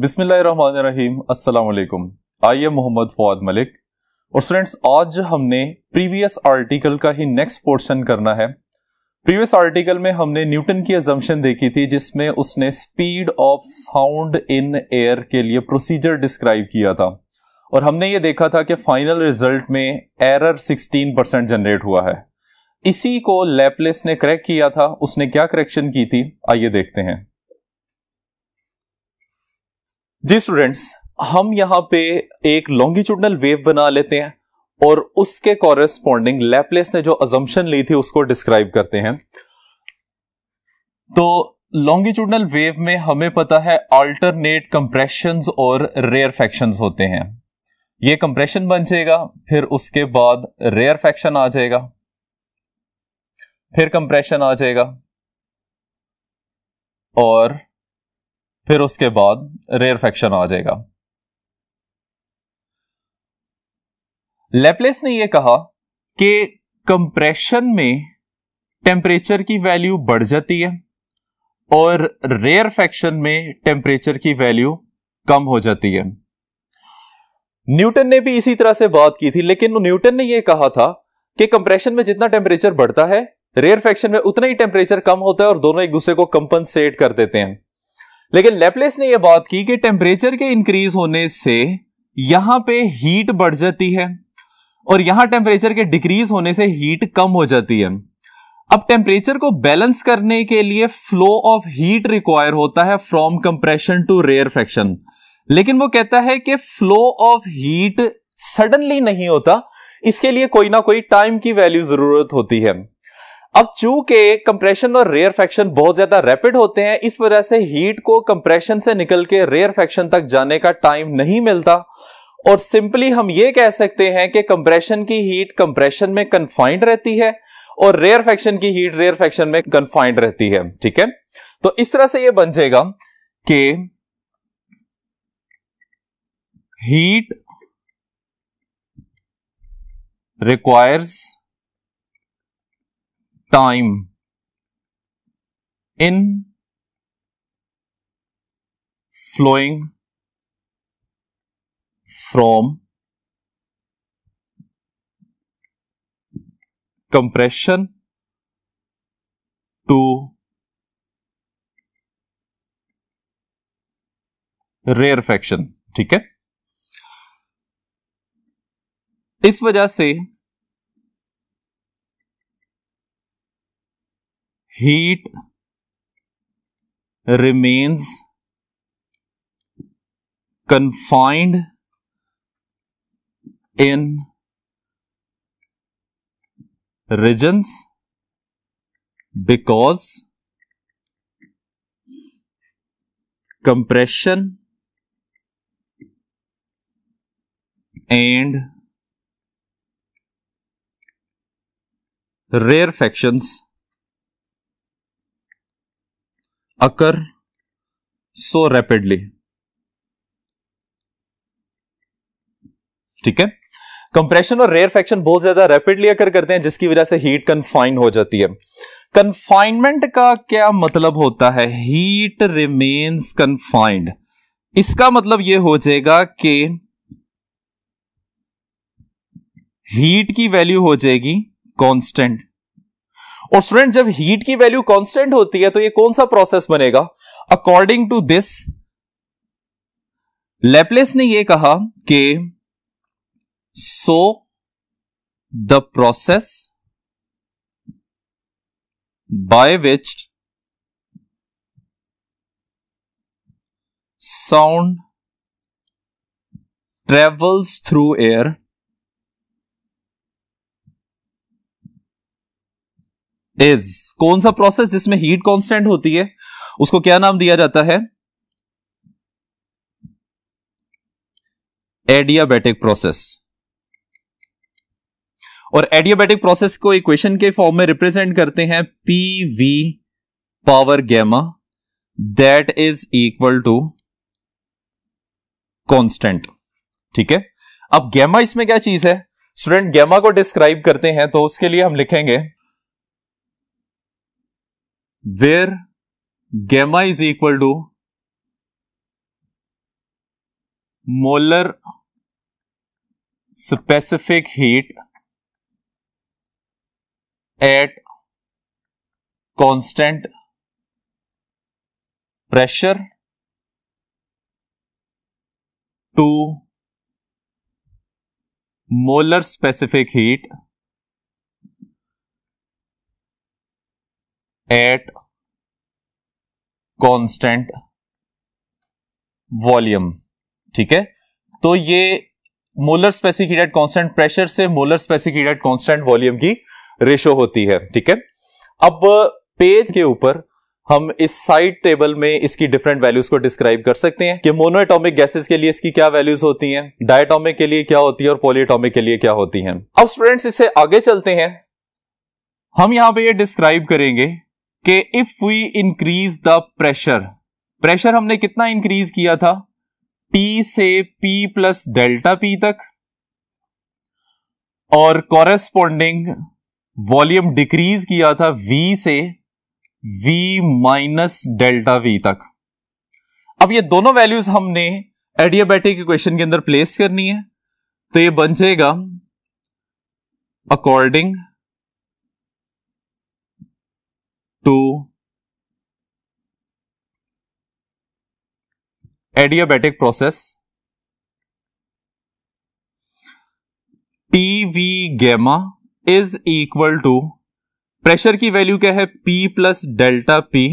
बिस्मिल्लाहिर्रहमानिर्रहीम अस्सलाम वालेकुम आई एम मोहम्मद फवाद मलिक और स्टूडेंट्स आज हमने प्रीवियस आर्टिकल का ही नेक्स्ट पोर्शन करना है प्रीवियस आर्टिकल में हमने न्यूटन की एजम्पन देखी थी जिसमें उसने speed of sound in air के लिए प्रोसीजर डिस्क्राइब किया था और हमने ये देखा था कि फाइनल रिजल्ट में एरर 16 परसेंट जनरेट हुआ है इसी को लैपलेस ने क्रैक किया था उसने क्या करेक्शन की थी आइए देखते हैं जी स्टूडेंट्स हम यहां पे एक लॉन्गिट्यूडनल वेव बना लेते हैं और उसके कॉरेस्पॉन्डिंग लैपलेस ने जो अजम्पन ली थी उसको डिस्क्राइब करते हैं तो लॉन्गिट्यूडनल वेव में हमें पता है अल्टरनेट कंप्रेशन और रेयर फैक्शन होते हैं ये कंप्रेशन बन जाएगा फिर उसके बाद रेयर फैक्शन आ जाएगा फिर कंप्रेशन आ जाएगा और फिर उसके बाद रेयर फैक्शन आ जाएगा लेपलेस ने यह कहा कि कंप्रेशन में टेम्परेचर की वैल्यू बढ़ जाती है और रेयर फैक्शन में टेम्परेचर की वैल्यू कम हो जाती है न्यूटन ने भी इसी तरह से बात की थी लेकिन न्यूटन ने यह कहा था कि कंप्रेशन में जितना टेम्परेचर बढ़ता है रेयर फैक्शन में उतना ही टेम्परेचर कम होता है और दोनों एक दूसरे को कंपनसेट कर देते हैं लेकिन लेपलेस ने यह बात की कि टेम्परेचर के इंक्रीज होने से यहां पे हीट बढ़ जाती है और यहां टेम्परेचर के डिक्रीज होने से हीट कम हो जाती है अब टेम्परेचर को बैलेंस करने के लिए फ्लो ऑफ हीट रिक्वायर होता है from compression to rarefaction लेकिन वो कहता है कि फ्लो ऑफ हीट सडनली नहीं होता इसके लिए कोई ना कोई टाइम की वैल्यू जरूरत होती है अब चूंकि कंप्रेशन और रेयर फैक्शन बहुत ज्यादा रैपिड होते हैं इस वजह से हीट को कंप्रेशन से निकल के रेयर फैक्शन तक जाने का टाइम नहीं मिलता और सिंपली हम ये कह सकते हैं कि कंप्रेशन की हीट कंप्रेशन में कन्फाइंड रहती है और रेयर फैक्शन की हीट रेयर फैक्शन में कन्फाइंड रहती है ठीक है तो इस तरह से यह बन जाएगा कि heat requires time in flowing from compression to rarefaction ठीक है इस वजह से heat remains confined in regions because compression and rarefactions occur so rapidly ठीक है कंप्रेशन और रेयर फैक्शन बहुत ज्यादा रैपिडली अकर करते हैं जिसकी वजह से हीट कन्फाइंड हो जाती है कन्फाइनमेंट का क्या मतलब होता है हीट रिमेन्स कन्फाइंड इसका मतलब यह हो जाएगा कि हीट की वैल्यू हो जाएगी कांस्टेंट और स्टूडेंट जब हीट की वैल्यू कांस्टेंट होती है तो ये कौन सा प्रोसेस बनेगा अकॉर्डिंग टू दिस लेपलेस ने ये कहा कि so the process by which sound travels through air is कौन सा प्रोसेस जिसमें हीट कांस्टेंट होती है उसको क्या नाम दिया जाता है एडियाबेटिक प्रोसेस और एडियाबेटिक प्रोसेस को इक्वेशन के फॉर्म में रिप्रेजेंट करते हैं P V power gamma that is equal to constant ठीक है अब गैमा इसमें क्या चीज है स्टूडेंट गैमा को डिस्क्राइब करते हैं तो उसके लिए हम लिखेंगे where gamma is equal to molar specific heat at constant pressure to molar specific heat at constant volume ठीक है तो ये molar specific at constant pressure से molar specific at constant volume की रेशो होती है ठीक है अब पेज के ऊपर हम इस साइड टेबल में इसकी डिफरेंट वैल्यूज को डिस्क्राइब कर सकते हैं कि मोनोएटॉमिक गैसेस के लिए इसकी क्या वैल्यूज होती हैं डायटॉमिक के लिए क्या होती है और पोलियोटॉमिक के लिए क्या होती हैं अब स्टूडेंट्स इससे आगे चलते हैं हम यहां पे ये डिस्क्राइब करेंगे कि if we increase the pressure pressure हमने कितना इंक्रीज किया था टी से पी प्लस डेल्टा पी तक और कॉरेस्पॉन्डिंग वॉल्यूम डिक्रीज किया था v से v माइनस डेल्टा v तक अब ये दोनों वैल्यूज हमने एडियोबैटिक इक्वेशन के अंदर प्लेस करनी है तो ये बन जाएगा according to process P V gamma is equal to pressure की वैल्यू क्या है P प्लस डेल्टा P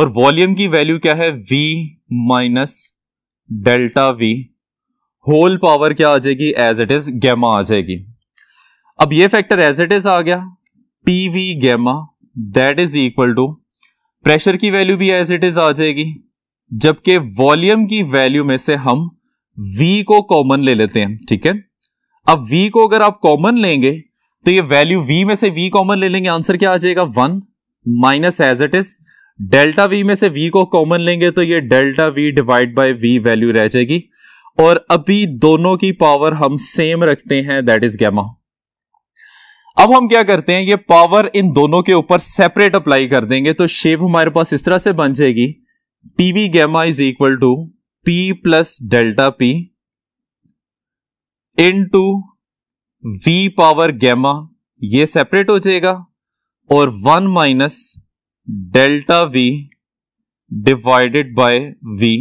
और वॉल्यूम की वैल्यू क्या है V minus delta V whole power क्या आ जाएगी एज इट इज गैमा आ जाएगी अब ये फैक्टर एज इट इज आ गया P V gamma that is equal to pressure की वैल्यू भी एज इट इज आ जाएगी जबकि वॉल्यूम की वैल्यू में से हम v को कॉमन ले लेते हैं ठीक है अब v को अगर आप कॉमन लेंगे तो ये वैल्यू v में से v कॉमन ले लेंगे आंसर क्या आ जाएगा one minus as it is delta v में से v को कॉमन लेंगे तो ये delta v divide by v value रह जाएगी और अभी दोनों की पावर हम सेम रखते हैं दैट इज गैमा अब हम क्या करते हैं ये पावर इन दोनों के ऊपर सेपरेट अप्लाई कर देंगे तो शेप हमारे पास इस तरह से बन जाएगी P V gamma is equal to P plus delta P into V power gamma ये सेपरेट हो जाएगा और one minus delta V divided by V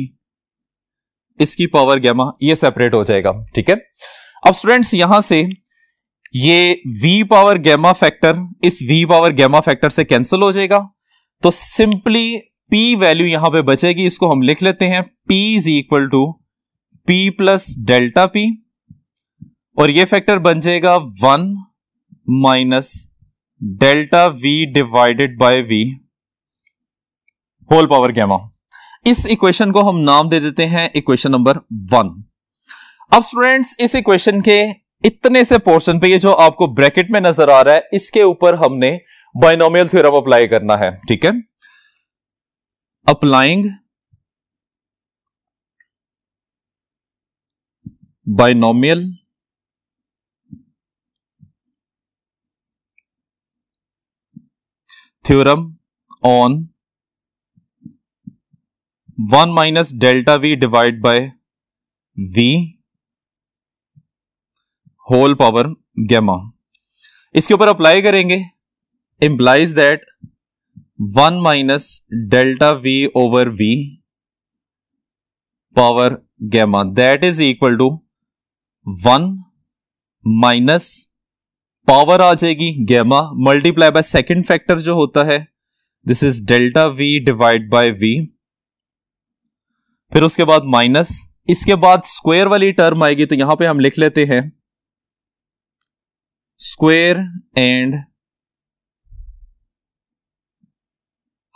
इसकी पावर गैमा ये सेपरेट हो जाएगा ठीक है अब स्टूडेंट्स यहां से ये v पावर गैमा फैक्टर इस v पावर गैमा फैक्टर से कैंसिल हो जाएगा तो सिंपली p वैल्यू यहां पे बचेगी इसको हम लिख लेते हैं p is equal to p plus delta p और ये फैक्टर बन जाएगा one minus delta v divided by v whole power gamma इस इक्वेशन को हम नाम दे देते हैं इक्वेशन नंबर वन अब स्टूडेंट्स इस इक्वेशन के इतने से पोर्शन पे ये जो आपको ब्रैकेट में नजर आ रहा है इसके ऊपर हमने बाइनोमियल थ्योरम अप्लाई करना है ठीक है applying binomial theorem on one minus delta V divide by V whole power gamma इसके ऊपर अप्लाई करेंगे implies that one minus delta V over V power gamma that is equal to one minus power आ जाएगी gamma multiply by second factor जो होता है this is delta V divide by V फिर उसके बाद माइनस इसके बाद स्क्वायर वाली टर्म आएगी तो यहां पे हम लिख लेते हैं square and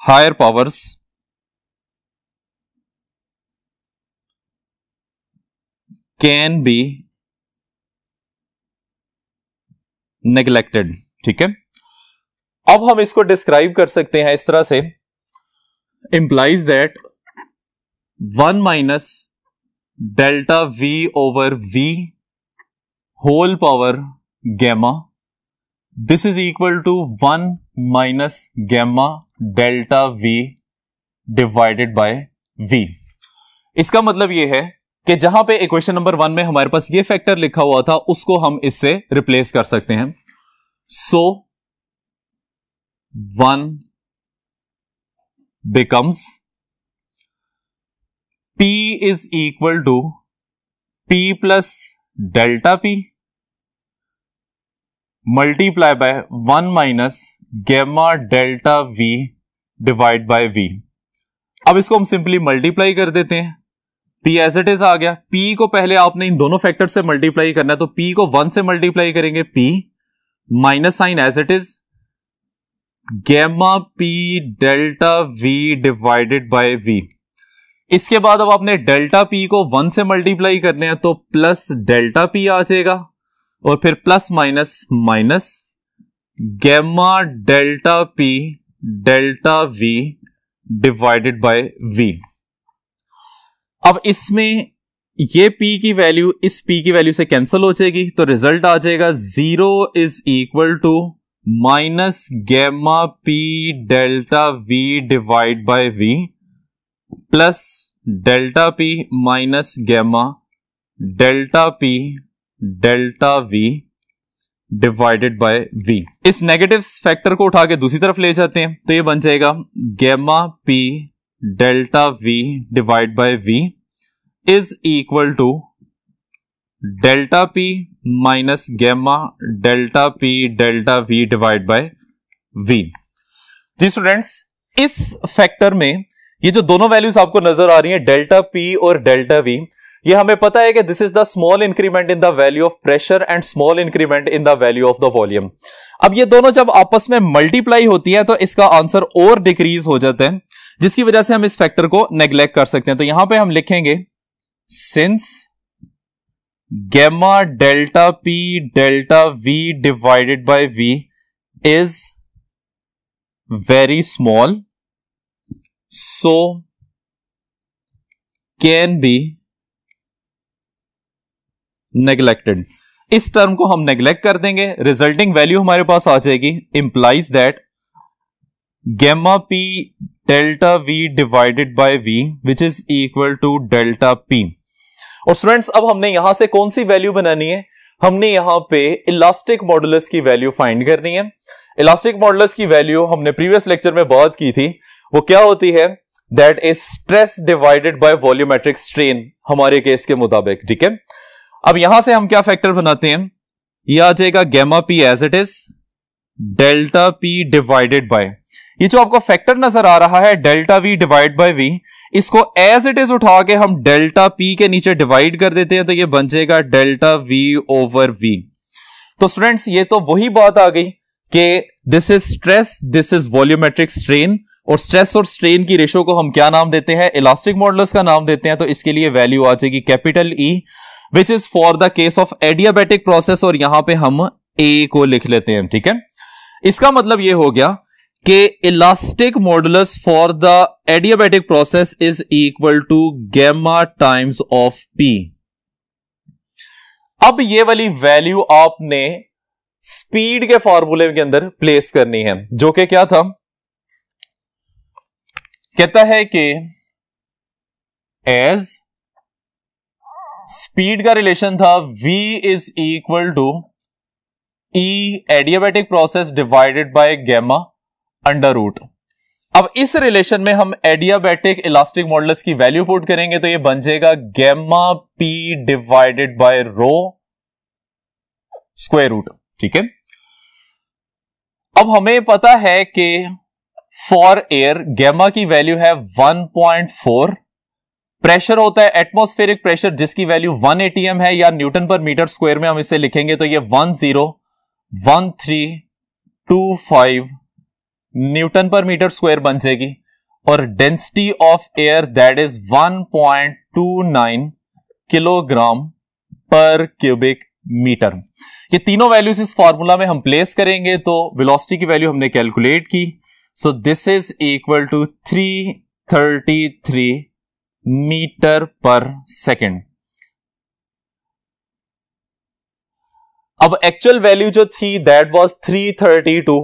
higher powers can be neglected ठीक है अब हम इसको डिस्क्राइब कर सकते हैं इस तरह से implies that one minus delta V over V whole power gamma this is equal to one minus gamma delta V divided by V इसका मतलब यह है कि जहां पे इक्वेशन नंबर वन में हमारे पास ये फैक्टर लिखा हुआ था उसको हम इससे रिप्लेस कर सकते हैं so one becomes P is equal to P plus delta P multiply by one minus gamma delta V divide by V अब इसको हम सिंपली मल्टीप्लाई कर देते हैं पी एज इट इज आ गया पी को पहले आपने इन दोनों फैक्टर से मल्टीप्लाई करना है तो पी को वन से मल्टीप्लाई करेंगे P minus sign as it is gamma P delta V divided by V इसके बाद अब आपने डेल्टा पी को वन से मल्टीप्लाई करने हैं तो प्लस डेल्टा पी आ जाएगा और फिर plus minus minus gamma delta P delta V divided by V अब इसमें ये पी की वैल्यू इस पी की वैल्यू से कैंसिल हो जाएगी तो रिजल्ट आ जाएगा zero is equal to minus gamma P delta V divide by V plus delta P minus gamma delta P delta V divided by V इस नेगेटिव फैक्टर को उठा के दूसरी तरफ ले जाते हैं तो ये बन जाएगा gamma P delta V divide by V is equal to delta P minus gamma delta P delta V divide by V जी स्टूडेंट्स इस फैक्टर में ये जो दोनों वैल्यूज आपको नजर आ रही हैं डेल्टा पी और डेल्टा वी ये हमें पता है कि this is the small increment in the value of pressure and small increment in the value of the volume अब ये दोनों जब आपस में मल्टीप्लाई होती है तो इसका आंसर और डिक्रीज हो जाते हैं जिसकी वजह से हम इस फैक्टर को नेग्लेक्ट कर सकते हैं तो यहां पे हम लिखेंगे since gamma delta P delta V divided by V is very small so can be neglected इस टर्म को हम नेग्लेक्ट कर देंगे रिजल्टिंग वैल्यू हमारे पास आ जाएगी implies that gamma P delta V divided by V which is equal to delta P और स्टूडेंट्स अब हमने यहां से कौन सी वैल्यू बनानी है हमने यहां पे इलास्टिक मॉडुलस की वैल्यू फाइंड करनी है इलास्टिक मॉडुलस की वैल्यू हमने प्रीवियस लेक्चर में बात की थी वो क्या होती है that is stress divided by volumetric strain हमारे केस के मुताबिक ठीक है अब यहां से हम क्या फैक्टर बनाते हैं ये आ जाएगा gamma P as it is delta P divided by ये जो आपको फैक्टर नजर आ रहा है delta V divide by V इसको एज इट इज उठा के हम डेल्टा पी के नीचे डिवाइड कर देते हैं तो ये बन जाएगा डेल्टा वी ओवर वी तो स्टूडेंट्स ये तो वही बात आ गई कि this is stress this is volumetric strain और स्ट्रेस और स्ट्रेन की रेशो को हम क्या नाम देते हैं इलास्टिक मॉडल्स का नाम देते हैं तो इसके लिए वैल्यू आ जाएगी capital E e, which is for the case of adiabatic process और यहां पे हम ए को लिख लेते हैं ठीक है इसका मतलब ये हो गया कि elastic modulus for the adiabatic process is equal to gamma times of P अब ये वाली वैल्यू आपने स्पीड के फॉर्मूले के अंदर प्लेस करनी है जो कि क्या था कहता है कि एज स्पीड का रिलेशन था v is equal to E adiabatic process divided by gamma under root अब इस रिलेशन में हम एडियाबैटिक इलास्टिक मॉडल्स की वैल्यू पुट करेंगे तो ये बन जाएगा gamma P divided by rho square root ठीक है अब हमें पता है कि फॉर एयर गैमा की वैल्यू है 1.4 प्रेशर होता है एटमोस्फेरिक प्रेशर जिसकी वैल्यू 1 एटीएम है या न्यूटन पर मीटर स्क्वायर में हम इसे लिखेंगे तो ये one zero one three two five newton per metre square बन जाएगी और density of air that is 1.29 kilogram per cubic metre ये तीनों वैल्यूज इस फॉर्मूला में हम प्लेस करेंगे तो वेलोसिटी की वैल्यू हमने कैलकुलेट की so this is equal to three metre per second अब एक्चुअल वैल्यू जो थी दैट वाज 332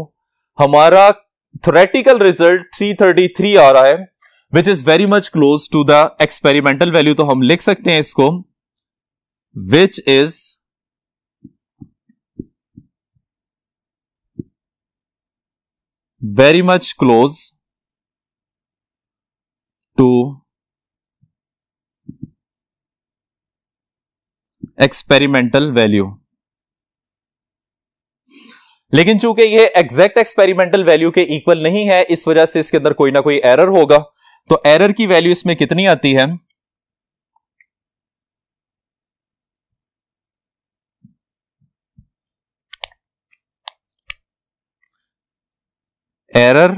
हमारा थोरेटिकल रिजल्ट 333 आ रहा है which is very much close to the experimental value तो हम लिख सकते हैं इसको which is very much close to experimental value लेकिन चूंकि ये एग्जैक्ट एक्सपेरिमेंटल वैल्यू के इक्वल नहीं है इस वजह से इसके अंदर कोई ना कोई एरर होगा तो एरर की वैल्यू इसमें कितनी आती है error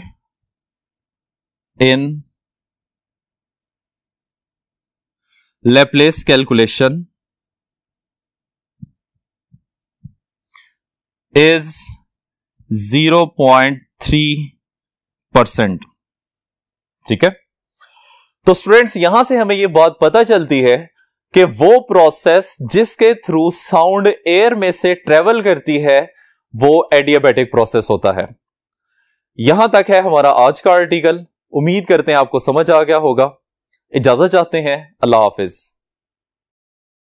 in Laplace calculation is 0.3 percent ठीक है तो स्टूडेंट्स यहां से हमें यह बात पता चलती है कि वो प्रोसेस जिसके थ्रू साउंड एयर में से ट्रेवल करती है वो एडियाबेटिक प्रोसेस होता है यहां तक है हमारा आज का आर्टिकल उम्मीद करते हैं आपको समझ आ गया होगा इजाजत चाहते हैं अल्लाह हाफिज़